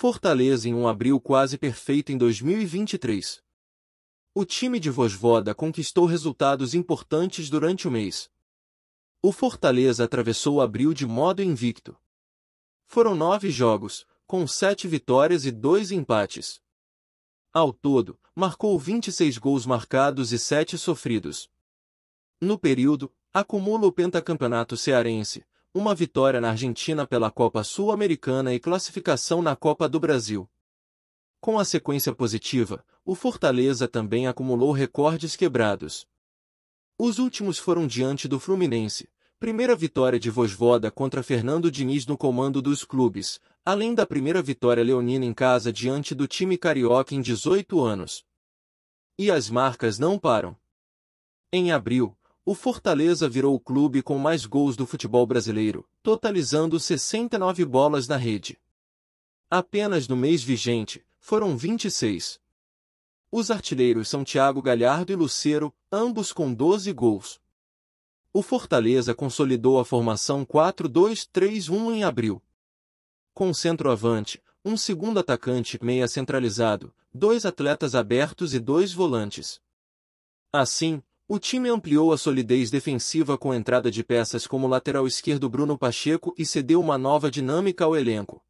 Fortaleza em um abril quase perfeito em 2023. O time de Vosvoda conquistou resultados importantes durante o mês. O Fortaleza atravessou o abril de modo invicto. Foram nove jogos, com sete vitórias e dois empates. Ao todo, marcou 26 gols marcados e sete sofridos. No período, acumula o pentacampeonato cearense, uma vitória na Argentina pela Copa Sul-Americana e classificação na Copa do Brasil. Com a sequência positiva, o Fortaleza também acumulou recordes quebrados. Os últimos foram diante do Fluminense, primeira vitória de Vosvoda contra Fernando Diniz no comando dos clubes, além da primeira vitória leonina em casa diante do time carioca em 18 anos. E as marcas não param. Em abril, o Fortaleza virou o clube com mais gols do futebol brasileiro, totalizando 69 bolas na rede. Apenas no mês vigente, foram 26. Os artilheiros são Thiago Galhardo e Lucero, ambos com 12 gols. O Fortaleza consolidou a formação 4-2-3-1 em abril. Com centroavante, um segundo atacante meia centralizado, dois atletas abertos e dois volantes. Assim, o time ampliou a solidez defensiva com entrada de peças como lateral esquerdo Bruno Pacheco e cedeu uma nova dinâmica ao elenco.